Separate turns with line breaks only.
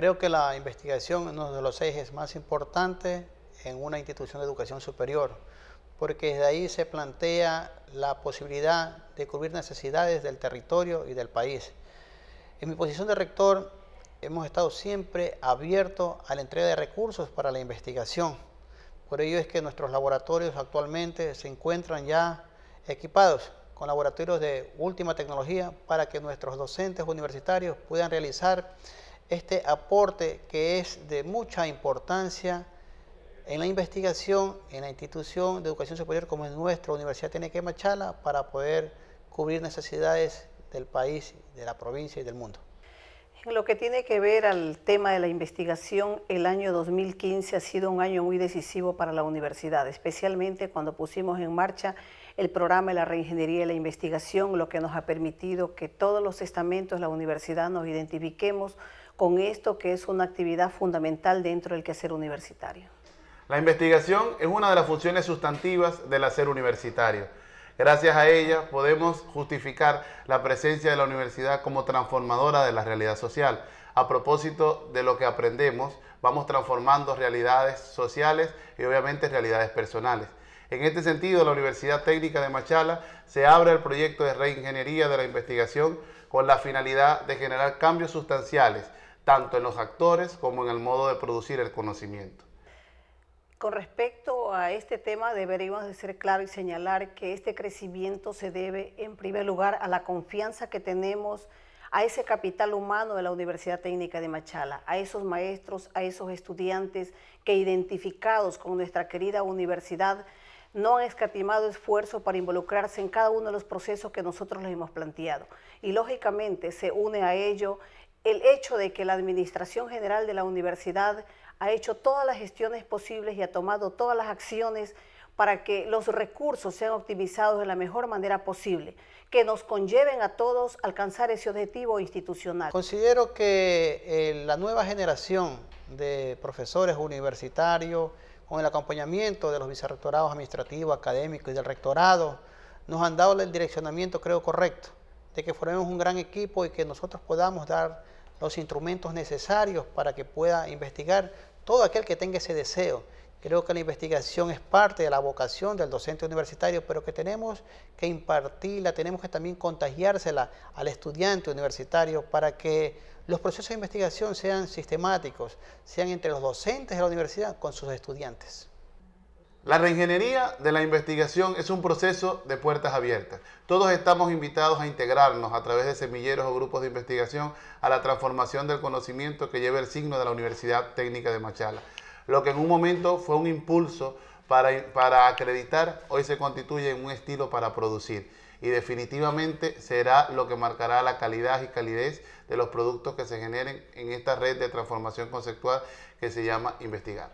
Creo que la investigación es uno de los ejes más importantes en una institución de educación superior, porque desde ahí se plantea la posibilidad de cubrir necesidades del territorio y del país. En mi posición de rector hemos estado siempre abiertos a la entrega de recursos para la investigación. Por ello es que nuestros laboratorios actualmente se encuentran ya equipados con laboratorios de última tecnología para que nuestros docentes universitarios puedan realizar este aporte que es de mucha importancia en la investigación en la institución de educación superior como es nuestra Universidad tiene que Machala para poder cubrir necesidades del país, de la provincia y del mundo.
En lo que tiene que ver al tema de la investigación, el año 2015 ha sido un año muy decisivo para la universidad, especialmente cuando pusimos en marcha el programa de la reingeniería de la investigación, lo que nos ha permitido que todos los estamentos de la universidad nos identifiquemos con esto que es una actividad fundamental dentro del quehacer universitario.
La investigación es una de las funciones sustantivas del hacer universitario. Gracias a ella podemos justificar la presencia de la universidad como transformadora de la realidad social. A propósito de lo que aprendemos, vamos transformando realidades sociales y obviamente realidades personales. En este sentido, la Universidad Técnica de Machala se abre al proyecto de reingeniería de la investigación con la finalidad de generar cambios sustanciales tanto en los actores como en el modo de producir el conocimiento.
Con
respecto a este tema, deberíamos de ser claros y señalar que este crecimiento se debe, en primer lugar, a la confianza que tenemos a ese capital humano de la Universidad Técnica de Machala, a esos maestros, a esos estudiantes que identificados con nuestra querida universidad no han escatimado esfuerzo para involucrarse en cada uno de los procesos que nosotros les hemos planteado. Y lógicamente se une a ello el hecho de que la Administración General de la Universidad ha hecho todas las gestiones posibles y ha tomado todas las acciones para que los recursos sean optimizados de la mejor manera posible, que nos conlleven a todos alcanzar ese objetivo institucional.
Considero que eh, la nueva generación de profesores universitarios, con el acompañamiento de los vicerrectorados administrativos, académicos y del rectorado, nos han dado el direccionamiento, creo, correcto de que formemos un gran equipo y que nosotros podamos dar los instrumentos necesarios para que pueda investigar todo aquel que tenga ese deseo. Creo que la investigación es parte de la vocación del docente universitario, pero que tenemos que impartirla, tenemos que también contagiársela al estudiante universitario para que los procesos de investigación sean sistemáticos, sean entre los docentes de la universidad con sus estudiantes.
La reingeniería de la investigación es un proceso de puertas abiertas. Todos estamos invitados a integrarnos a través de semilleros o grupos de investigación a la transformación del conocimiento que lleva el signo de la Universidad Técnica de Machala. Lo que en un momento fue un impulso para, para acreditar, hoy se constituye en un estilo para producir y definitivamente será lo que marcará la calidad y calidez de los productos que se generen en esta red de transformación conceptual que se llama investigar.